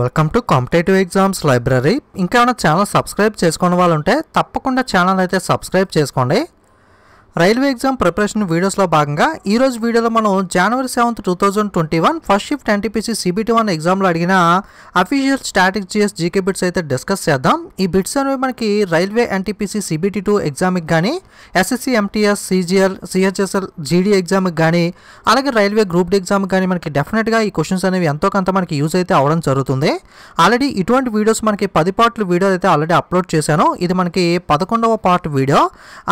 Welcome to competitive exams library ఇంకా channel subscribe చేసుకునే వాళ్ళు ఉంటే తప్పకుండా ఛానల్ అయితే సబ్స్క్రైబ్ చేసుకోండి రైల్వే ఎగ్జామ్ ప్రిపరేషన్ వీడియోస్లో భాగంగా ఈ రోజు వీడియోలో మనం January seventh two thousand twenty one first shift NTPC CBT one ఎగ్జామ్లో అడిగిన అఫీషియల్ స్ట్రాటజీఎస్ జీకే బిట్స్ అయితే డిస్కస్ చేద్దాం ఈ బిట్స్ అనేవి మనకి రైల్వే ఎన్టీపీసీ సిబిటీ టూ ఎగ్జామ్కి కానీ ఎస్ఎస్సీ ఎంటీఎస్ సిజిఎల్ సిహెచ్ఎస్ఎల్ జీడీ ఎగ్జామ్కి కానీ అలాగే రైల్వే గ్రూప్ డి ఎగ్జామ్కి కానీ మనకి డెఫినెట్గా ఈ క్వశ్చన్స్ అనేవి ఎంతో కొంత మనకి యూజ్ అయితే అవడం జరుగుతుంది ఆల్రెడీ ఇటువంటి వీడియోస్ మనకి పది పార్ట్లు వీడియో అయితే ఆల్రెడీ అప్లోడ్ చేశాను ఇది మనకి పదకొండవ పార్ట్ వీడియో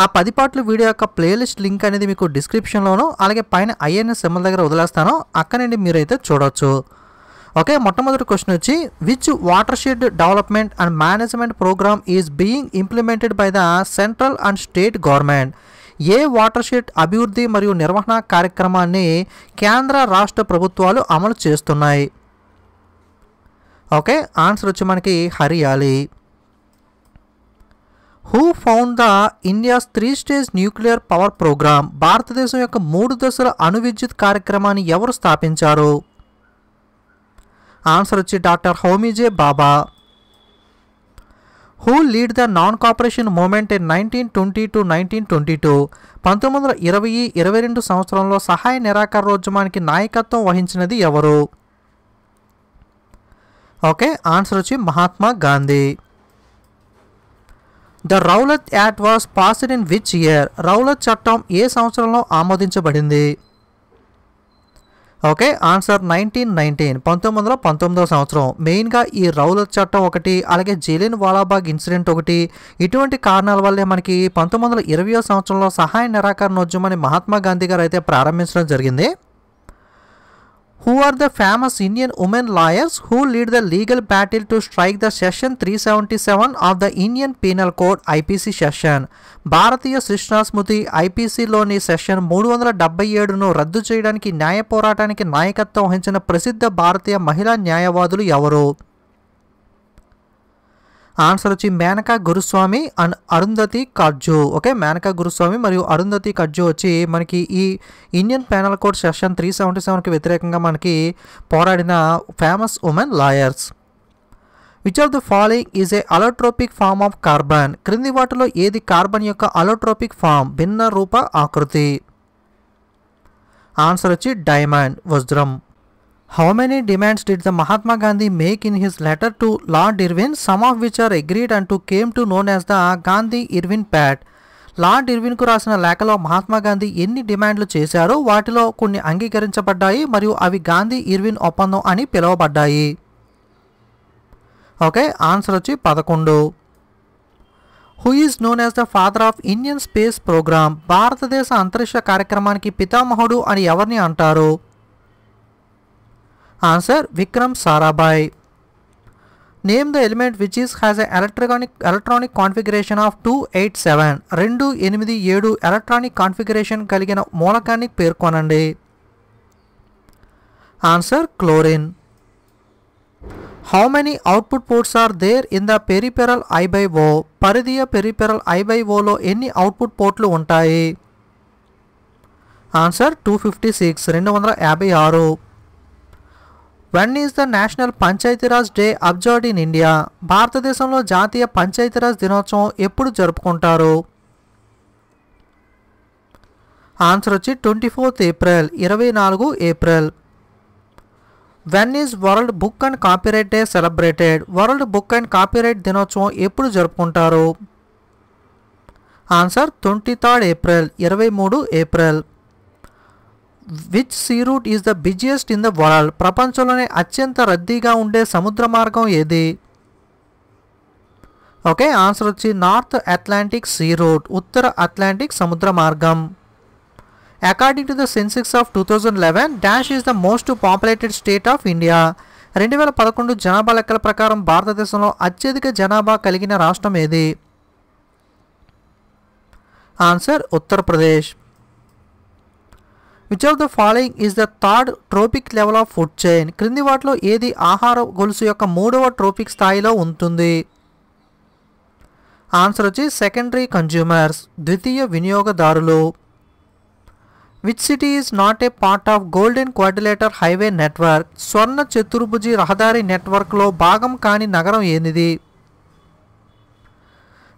ఆ పది పార్ట్ల వీడియో యొక్క ప్లేలిస్ట్ లింక్ అనేది మీకు డిస్క్రిప్షన్లోను అలాగే పైన ఐఎన్ఎస్ ఎమ్మెల్ దగ్గర వదిలేస్తాను అక్కడండి మీరైతే చూడవచ్చు ఓకే మొట్టమొదటి క్వశ్చన్ వచ్చి which watershed development and management programme is being implemented by the central and state government ఏ వాటర్ షెడ్ అభివృద్ధి మరియు నిర్వహణ కార్యక్రమాన్ని కేంద్ర రాష్ట్ర ప్రభుత్వాలు అమలు చేస్తున్నాయి ఓకే ఆన్సర్ వచ్చి మనకి Hariyali who found the India's three stage nuclear power programme భారతదేశం యొక్క మూడు దశల అణు విద్యుత్ కార్యక్రమాన్ని ఎవరు స్థాపించారు ఆన్సర్ వచ్చి doctor Homi J Bhabha who led the non cooperation movement in nineteen twenty to nineteen twenty two పంతొమ్మిది వందల ఇరవై ఇరవై రెండు సంవత్సరంలో సహాయ నిరాకరణోద్యమానికి నాయకత్వం వహించినది ఎవరు ఓకే ఆన్సర్ వచ్చి Mahatma Gandhi the Rowlatt act was passed in which year Rowlatt చట్టం ఏ సంవత్సరంలో ఆమోదించబడింది ఓకే ఆన్సర్ నైన్టీన్ నైన్టీన్ పంతొమ్మిది వందల పంతొమ్మిదవ సంవత్సరం మెయిన్గా ఈ రౌలత్ చట్టం ఒకటి అలాగే జలిన్ వాలాబాగ్ ఇన్సిడెంట్ ఒకటి ఇటువంటి కారణాల వల్లే మనకి పంతొమ్మిది వందల ఇరవయో సంవత్సరంలో సహాయ నిరాకరణ ఉద్యమాన్ని మహాత్మా గాంధీ గారు అయితే ప్రారంభించడం జరిగింది who are the famous Indian women lawyers who lead the legal battle to strike the Section 377 of the Indian Penal Code IPC section భారతీయ సృష్ణాస్మృతి ఐపీసీలోని సెషన్ మూడు వందల డెబ్బై ఏడును రద్దు చేయడానికి న్యాయ పోరాటానికి నాయకత్వం వహించిన ప్రసిద్ధ భారతీయ మహిళా న్యాయవాదులు ఎవరు ఆన్సర్ వచ్చి మేనకా గురుస్వామి అండ్ అరుంధతి కర్జో ఓకే మేనకా గురుస్వామి మరియు అరుంధతి కర్జో వచ్చి మనకి ఈ Indian penal code section three seventy సెవెన్కి వ్యతిరేకంగా మనకి పోరాడిన famous women lawyers which of the following is a allotropic form of carbon క్రింది వాటిలో ఏది కార్బన్ యొక్క అలోట్రోపిక్ ఫామ్ భిన్న రూప ఆకృతి ఆన్సర్ వచ్చి డైమండ్ వజ్రం How many demands did the Mahatma Gandhi make in his letter to Lord Irwin, some of which are agreed and to came to known as the Gandhi Irwin Pact? Lord ఇర్విన్కు రాసిన లేఖలో మహాత్మా గాంధీ ఎన్ని డిమాండ్లు చేశారో వాటిలో కొన్ని అంగీకరించబడ్డాయి మరియు అవి గాంధీ ఇర్విన్ ఒప్పందం అని పిలువబడ్డాయి ఓకే ఆన్సర్ వచ్చి పదకొండు who is known as the father of Indian space programme భారతదేశ అంతరిక్ష కార్యక్రమానికి పితామహుడు అని ఎవరిని అంటారు Answer Vikram Sarabhai. Name the element which is has electronic configuration of two eight seven రెండు ఎనిమిది ఏడు ఎలక్ట్రానిక్ కాన్ఫిగరేషన్ కలిగిన మూలకాన్ని పేర్కొనండి answer chlorine how many output ports are there in the peripheral O పరిధియ పెరిపెరల్ ఓలో ఎన్ని అవుట్పుట్ పోర్ట్లు ఉంటాయి ఆన్సర్ టూ ఫిఫ్టీ సిక్స్ రెండు వందల యాభై ఆరు when is the national Panchayati Raj day observed in India భారతదేశంలో జాతీయ పంచాయతీరాజ్ దినోత్సవం ఎప్పుడు జరుపుకుంటారు ఆన్సర్ వచ్చి ట్వంటీ ఫోర్త్ ఏప్రిల్ ఇరవై నాలుగు April when is world book and copyright day celebrated world book and copyright దినోత్సవం ఎప్పుడు జరుపుకుంటారు ఆన్సర్ ట్వంటీ థర్డ్ ఏప్రిల్ ఇరవై మూడు April which sea route is the busiest in the world ప్రపంచంలోనే అత్యంత రద్దీగా ఉండే సముద్ర మార్గం ఏది ఓకే ఆన్సర్ వచ్చి నార్త్ అట్లాంటిక్ సీ రూట్ ఉత్తర అట్లాంటిక్ సముద్ర మార్గం according to the census of two thousand eleven dash is the most populated state of India రెండు వేల పదకొండు జనాభా లెక్కల ప్రకారం భారతదేశంలో అత్యధిక జనాభా కలిగిన రాష్ట్రం ఏది answer Uttar Pradesh which of the following is the third trophic level of food chain క్రింది వాటిలో ఏది ఆహార గొలుసు యొక్క మూడవ ట్రోపిక్ స్థాయిలో ఉంటుంది ఆన్సర్ వచ్చి సెకండరీ కన్జ్యూమర్స్ ద్వితీయ వినియోగదారులు which city is not a part of golden quadrilateral highway network స్వర్ణ చతుర్భుజి రహదారి నెట్వర్క్లో భాగం కాని నగరం ఏంది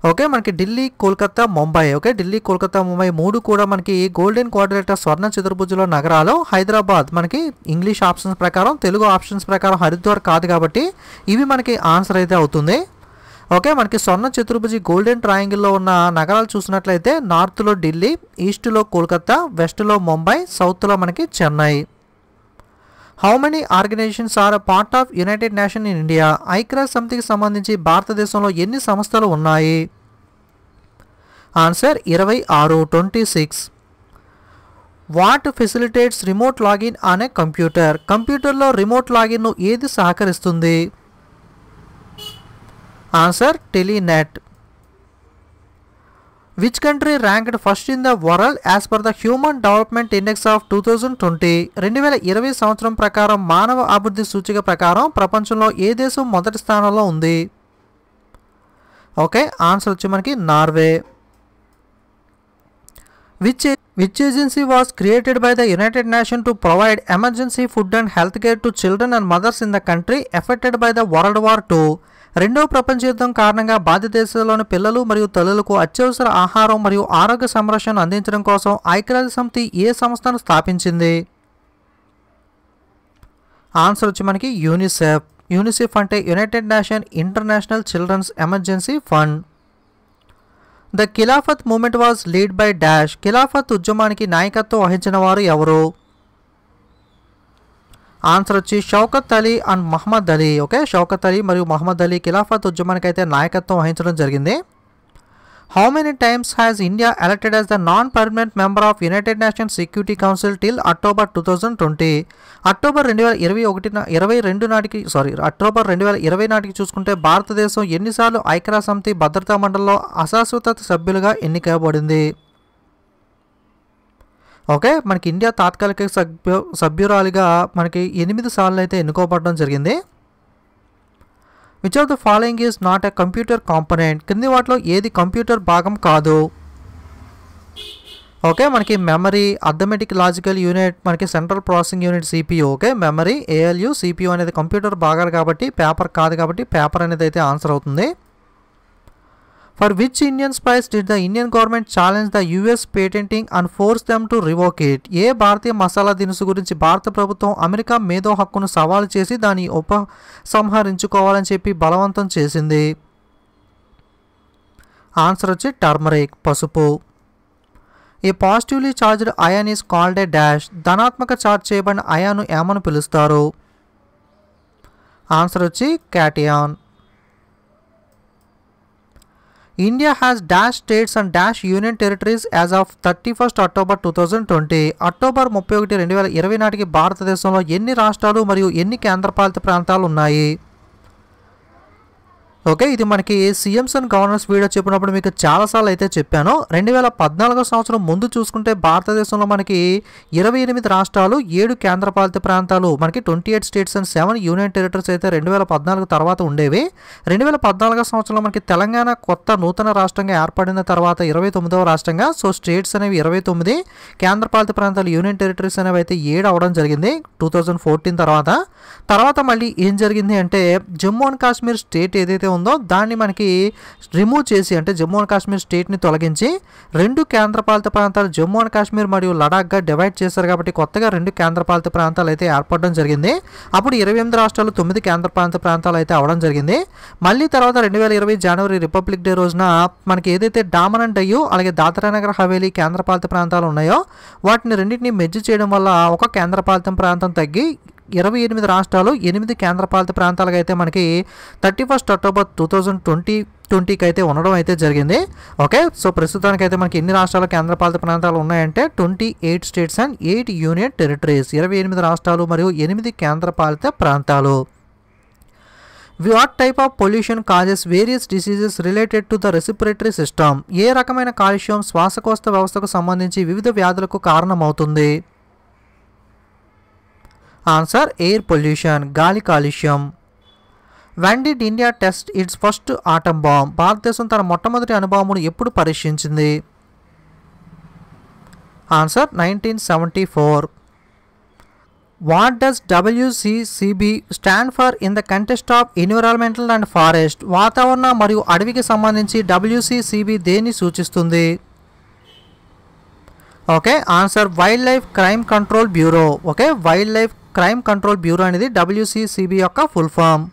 ఓకే మనకి ఢిల్లీ కోల్కతా ముంబై ఓకే ఢిల్లీ కోల్కతా ముంబై మూడు కూడా మనకి గోల్డెన్ క్వాడ్రేటర్ స్వర్ణ చతుర్భుజుల నగరాలు హైదరాబాద్ మనకి ఇంగ్లీష్ ఆప్షన్స్ ప్రకారం తెలుగు ఆప్షన్స్ ప్రకారం హరిద్వార్ కాదు కాబట్టి ఇవి మనకి ఆన్సర్ అయితే అవుతుంది ఓకే మనకి స్వర్ణ చతుర్భుజి గోల్డెన్ ట్రయాంగిల్లో ఉన్న నగరాలు చూసినట్లయితే నార్త్లో ఢిల్లీ ఈస్ట్లో కోల్కత్తా వెస్ట్లో ముంబై సౌత్లో మనకి Chennai how many organisations are part of United Nation in India ఐక్రా సమితికి సంబంధించి భారతదేశంలో ఎన్ని సంస్థలు ఉన్నాయి ఆన్సర్ ఇరవై ఆరు twenty six what facilitates remote login అనే కంప్యూటర్ కంప్యూటర్లో రిమోట్ లాగిన్ను ఏది సహకరిస్తుంది answer Telnet which country ranked first in the world as per the human development index of two thousand twenty రెండు వేల ఇరవై సంవత్సరం ప్రకారం మానవ అభివృద్ధి సూచిక ప్రకారం ప్రపంచంలో ఏ దేశం మొదటి స్థానంలో ఉంది ఓకే ఆన్సర్ వచ్చి మనకి Norway which which agency was created by the United Nation to provide emergency food and health care to children and mothers in the country affected by the world war two రెండవ ప్రపంచ యుద్ధం కారణంగా భారతదేశంలోని పిల్లలు మరియు తల్లులకు అత్యవసర ఆహారం మరియు ఆరోగ్య సంరక్షణను అందించడం కోసం ఐక్యరాజ్య సమితి ఏ సంస్థను స్థాపించింది ఆన్సర్ వచ్చి మనకి యూనిసెఫ్ యూనిసెఫ్ అంటే United Nation International Children's Emergency Fund the Khilafat movement was led by dash Khilafat ఉద్యమానికి నాయకత్వం వహించిన వారు ఎవరు ఆన్సర్ వచ్చి షౌకత్ అలీ అండ్ మహమ్మద్ అలీ ఓకే షౌకత్ అలీ మరియు మహమ్మద్ అలీ ఖిలాఫత్ ఉద్యమానికి అయితే నాయకత్వం వహించడం జరిగింది how many times has India elected as the non permanent member of United Nations security council till October two thousand twenty October రెండు వేల ఇరవై ఒకటి ఇరవై రెండు నాటికి సారీ అక్టోబర్ రెండు వేల ఇరవై నాటికి చూసుకుంటే భారతదేశం ఎన్నిసార్లు ఐక్యరాజ్య సమితి భద్రతా మండలిలో అశాశ్వత సభ్యులుగా ఎన్నికబడింది ఓకే మనకి ఇండియా తాత్కాలిక సభ్యు సభ్యురాలిగా మనకి ఎనిమిది సార్లు అయితే ఎన్నుకోబడడం జరిగింది which of the following is not a computer component కింది వాటిలో ఏది కంప్యూటర్ భాగం కాదు ఓకే మనకి మెమరీ అథమెటిక్ లాజికల్ యూనిట్ మనకి central processing unit CPU okay memory ALU CPU అనేది కంప్యూటర్ భాగాలు కాబట్టి పేపర్ కాదు కాబట్టి పేపర్ అనేది అయితే ఆన్సర్ అవుతుంది for which Indian spice did the Indian government challenge the US patenting and force them to revoke ఏ భారతీయ మసాలా దినుసు గురించి భారత ప్రభుత్వం అమెరికా మేధో హక్కును సవాలు చేసి దాన్ని ఉపసంహరించుకోవాలని చెప్పి బలవంతం చేసింది ఆన్సర్ వచ్చి టర్మరిక్ పసుపు a positively charged ion is called a dash ధనాత్మక చార్జ్ చేయబడిన అయాను ఏమని పిలుస్తారు ఆన్సర్ వచ్చి cation India has dash states and dash union territories as of thirty first October two thousand twenty October ముప్పై ఒకటి రెండు వేల ఇరవై నాటికి భారతదేశంలో ఎన్ని రాష్ట్రాలు మరియు ఎన్ని కేంద్రపాలిత ప్రాంతాలు ఉన్నాయి ఓకే ఇది మనకి సీఎంస్ అండ్ గవర్నర్స్ వీడియో చెప్పినప్పుడు మీకు చాలాసార్లు అయితే చెప్పాను రెండు వేల పద్నాలుగో సంవత్సరం ముందు చూసుకుంటే భారతదేశంలో మనకి ఇరవై ఎనిమిది రాష్ట్రాలు ఏడు కేంద్రపాలిత ప్రాంతాలు మనకి twenty eight states and seven union territories అయితే రెండు వేల పద్నాలుగు తర్వాత ఉండేవి రెండు వేల పద్నాలుగో సంవత్సరంలో మనకి తెలంగాణ కొత్త నూతన రాష్ట్రంగా ఏర్పడిన తర్వాత ఇరవై తొమ్మిదవ రాష్ట్రంగా సో స్టేట్స్ అనేవి ఇరవై తొమ్మిది కేంద్రపాలిత ప్రాంతాలు యూనియన్ టెరిటరీస్ అనేవి అయితే ఏడు అవడం జరిగింది టూ ఫోర్టీన్ తర్వాత తర్వాత మళ్ళీ ఏం జరిగింది అంటే జమ్మూ అండ్ కాశ్మీర్ స్టేట్ ఏదైతే ఉందో దాన్ని మనకి రిమూవ్ చేసి అంటే జమ్మూ అండ్ కాశ్మీర్ స్టేట్ని తొలగించి రెండు కేంద్రపాలిత ప్రాంతాలు జమ్మూ అండ్ కాశ్మీర్ మరియు లడాక్గా డివైడ్ చేశారు కాబట్టి కొత్తగా రెండు కేంద్రపాలిత ప్రాంతాలు అయితే ఏర్పడడం జరిగింది అప్పుడు ఇరవై ఎనిమిది రాష్ట్రాలు తొమ్మిది కేంద్రపాలిత ప్రాంతాలు అయితే అవడం జరిగింది మళ్ళీ తర్వాత రెండు వేల ఇరవై జనవరి రిపబ్లిక్ డే రోజున మనకి ఏదైతే డామన్ డయ్యూ అలాగే దాతరానగర్ హవేలీ కేంద్రపాలిత ప్రాంతాలు ఉన్నాయో వాటిని రెండింటిని మెజ్జు చేయడం వల్ల ఒక కేంద్రపాలిత ప్రాంతం తగ్గి ఇరవై ఎనిమిది రాష్ట్రాలు ఎనిమిది కేంద్రపాలిత ప్రాంతాలకు అయితే మనకి thirty first October two thousand twenty ట్వంటీకి అయితే ఉండడం అయితే జరిగింది ఓకే సో ప్రస్తుతానికి అయితే మనకి ఎన్ని రాష్ట్రాలు కేంద్రపాలిత ప్రాంతాలు ఉన్నాయంటే twenty eight states and eight union territories ఇరవై ఎనిమిది రాష్ట్రాలు మరియు ఎనిమిది కేంద్రపాలిత ప్రాంతాలు what type of pollution causes various diseases related to the respiratory system ఏ రకమైన కాలుష్యం శ్వాసకోశ వ్యవస్థకు సంబంధించి వివిధ వ్యాధులకు కారణమవుతుంది ఆన్సర్ ఎయిర్ పొల్యూషన్ గాలి కాలుష్యం when did India test its first atom bomb భారతదేశం తన మొట్టమొదటి అనుభవమును ఎప్పుడు పరీక్షించింది answer nineteen seventy four what does WCCB stand for in the context of environmental and forest వాతావరణ మరియు అడవికి సంబంధించి డబ్ల్యూసిసిబి దేన్ని సూచిస్తుంది okay answer wildlife crime control bureau okay wildlife crime control bureau అనేది డబ్ల్యూసిసిబి యొక్క full form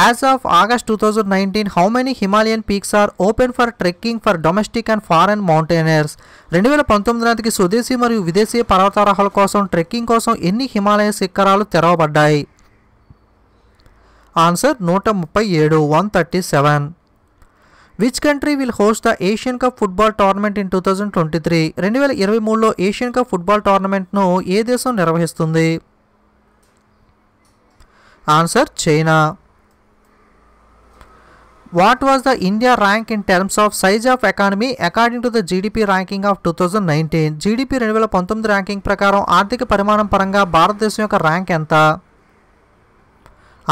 as of August two thousand nineteen how many Himalayan peaks are open for trekking for domestic and foreign mountaineers రెండు వేల పంతొమ్మిది నాటికి స్వదేశీ మరియు విదేశీ పర్వతారోహాల కోసం ట్రెక్కింగ్ కోసం ఎన్ని హిమాలయ శిఖరాలు తెరవబడ్డాయి ఆన్సర్ నూట ముప్పై ఏడు one thirty seven which country will host the Asian cup football tournament in two thousand twenty three రెండు వేల ఇరవై మూడులో ఏషియన్ కప్ ఫుట్బాల్ టోర్నమెంట్ను ఏ దేశం నిర్వహిస్తుంది answer China what was the India rank in terms of size of economy according to the GDP ranking of two thousand nineteen GDP రెండు వేల పంతొమ్మిది ర్యాంకింగ్ ప్రకారం ఆర్థిక పరిమాణం పరంగా భారతదేశం యొక్క ర్యాంక్ ఎంత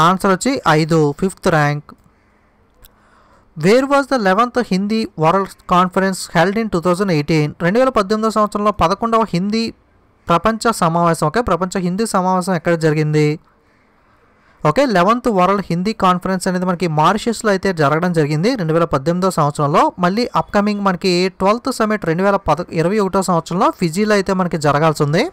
ఆన్సర్ వచ్చి ఐదు fifth rank where was the eleventh Hindi world conference held in two thousand eighteen రెండు వేల పద్దెనిమిదో సంవత్సరంలో పదకొండవ హిందీ ప్రపంచ సమావేశం ఓకే ప్రపంచ హిందీ సమావేశం ఎక్కడ జరిగింది okay eleventh world Hindi conference అనేది మనకి మారిషియస్లో అయితే జరగడం జరిగింది రెండు వేల పద్దెనిమిదో సంవత్సరంలో మళ్ళీ అప్కమింగ్ మనకి ట్వెల్త్ సమిట్ రెండు వేల పద ఇరవై ఒకటో సంవత్సరంలో ఫిజీలో అయితే మనకి జరగాల్సి ఉంది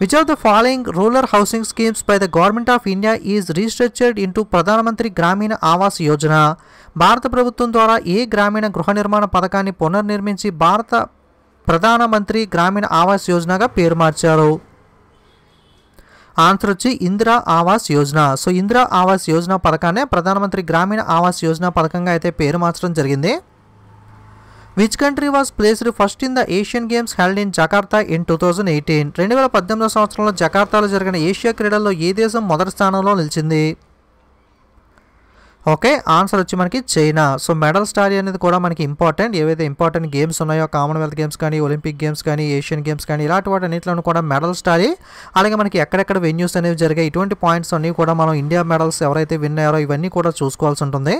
which of the following rural housing schemes by the government of India is restructured into Pradhan Mantri Gramin Awas Yojana భారత ప్రభుత్వం ద్వారా ఏ గ్రామీణ గృహ నిర్మాణ పథకాన్ని పునర్నిర్మించి భారత ప్రధాన మంత్రి గ్రామీణ ఆవాస్ యోజనగా పేరు మార్చారు ఆన్సర్ వచ్చి ఇందిరా ఆవాస్ యోజన సో ఇందిరా ఆవాస్ యోజన పథకాన్ని ప్రధానమంత్రి గ్రామీణ ఆవాస్ యోజన పథకంగా అయితే పేరు మార్చడం జరిగింది which country was placed first in the Asian games held in Jakarta in two thousand eighteen రెండు వేల పద్దెనిమిదో సంవత్సరంలో జకార్తాలో జరిగిన ఏషియా క్రీడల్లో ఏ దేశం మొదటి స్థానంలో నిలిచింది ఓకే ఆన్సర్ వచ్చి మనకి చైనా సో మెడల్ స్టారీ అనేది కూడా మనకి ఇంపార్టెంట్ ఏవైతే ఇంపార్టెంట్ గేమ్స్ ఉన్నాయో కామన్వెల్త్ గేమ్స్ కానీ ఒలింపిక్ గేమ్స్ కానీ ఏషియన్ గేమ్స్ కానీ ఇలాంటి అన్నింటిలో కూడా మెడల్ స్టారీ అలాగే మనకి ఎక్కడెక్కడ వెన్యూస్ అనేవి జరిగాయి ఇటువంటి పాయింట్స్ అన్నీ కూడా మనం ఇండియా మెడల్స్ ఎవరైతే విన్ అయ్యారో ఇవన్నీ కూడా చూసుకోవాల్సి ఉంటుంది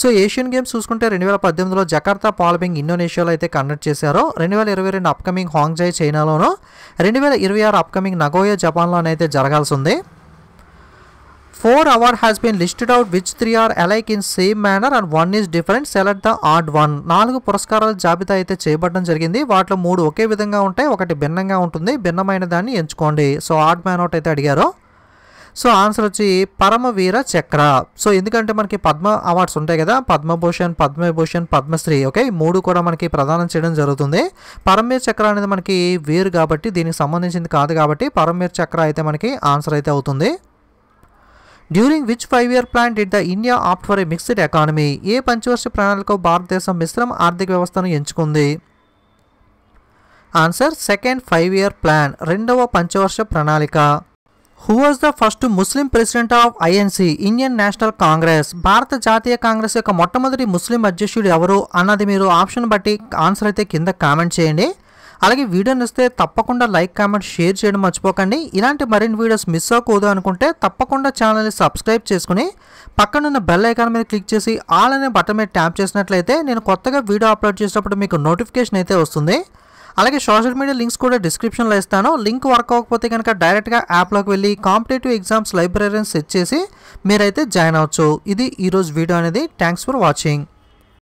సో ఏషియన్ గేమ్స్ చూసుకుంటే రెండు వేల పద్దెనిమిదిలో జకార్తా పాల్బింగ్ ఇండోనేషియాలో అయితే కండక్ట్ చేశారో రెండు వేల ఇరవై రెండు అప్కమింగ్ హాంగ్జాయ్ చైనాలోను రెండు వేల ఇరవై ఆరు అప్కమింగ్ నగోయా జపాన్లోనైతే జరగాల్సి ఉంది four award has been listed out which three are alike in same manner and one is different select the odd one నాలుగు పురస్కారాల జాబితా అయితే చేయబడడం జరిగింది వాటిలో మూడు ఒకే విధంగా ఉంటాయి ఒకటి భిన్నంగా ఉంటుంది భిన్నమైన దాన్ని ఎంచుకోండి సో ఆర్డ్ మ్యాన్ అవుట్ అయితే అడిగారు సో ఆన్సర్ వచ్చి పరమవీర చక్ర సో ఎందుకంటే మనకి పద్మ అవార్డ్స్ ఉంటాయి కదా పద్మభూషణ్ పద్మభూషణ్ పద్మశ్రీ ఓకే మూడు కూడా మనకి ప్రదానం చేయడం జరుగుతుంది పరమవీర చక్ర అనేది మనకి వీరు కాబట్టి దీనికి సంబంధించింది కాదు కాబట్టి పరమవీర చక్ర అయితే మనకి ఆన్సర్ అయితే అవుతుంది during which five year plan did the India opt for a mixed economy ఏ పంచవర్ష ప్రణాళిక భారతదేశం మిశ్రమ ఆర్థిక వ్యవస్థను ఎంచుకుంది answer second five year plan రెండవ పంచవర్ష ప్రణాళిక who was the first Muslim president of INC Indian National Congress భారత జాతీయ కాంగ్రెస్ యొక్క మొట్టమొదటి ముస్లిం అధ్యక్షుడు ఎవరు అన్నది మీరు ఆప్షన్ బట్టి ఆన్సర్ అయితే కింద కామెంట్ చేయండి అలాగే వీడియోని ఇస్తే తప్పకుండా లైక్ కామెంట్ షేర్ చేయడం మర్చిపోకండి ఇలాంటి మరిన్ని వీడియోస్ మిస్ అవ్వకూడదు అనుకుంటే తప్పకుండా ఛానల్ని సబ్స్క్రైబ్ చేసుకుని పక్కనున్న బెల్ ఐకాన్ మీద క్లిక్ చేసి ఆల్ అనే బటన్ మీద ట్యాప్ చేసినట్లయితే నేను కొత్తగా వీడియో అప్లోడ్ చేసినప్పుడు మీకు నోటిఫికేషన్ అయితే వస్తుంది అలాగే సోషల్ మీడియా లింక్స్ కూడా డిస్క్రిప్షన్లో ఇస్తాను లింక్ వర్క్ అవ్వకపోతే కనుక డైరెక్ట్గా యాప్లోకి వెళ్ళి కాంపిటేటివ్ ఎగ్జామ్స్ లైబ్రరీని సెట్ చేసి మీరైతే జాయిన్ అవ్వచ్చు ఇది ఈరోజు వీడియో అనేది థ్యాంక్స్ ఫర్ వాచింగ్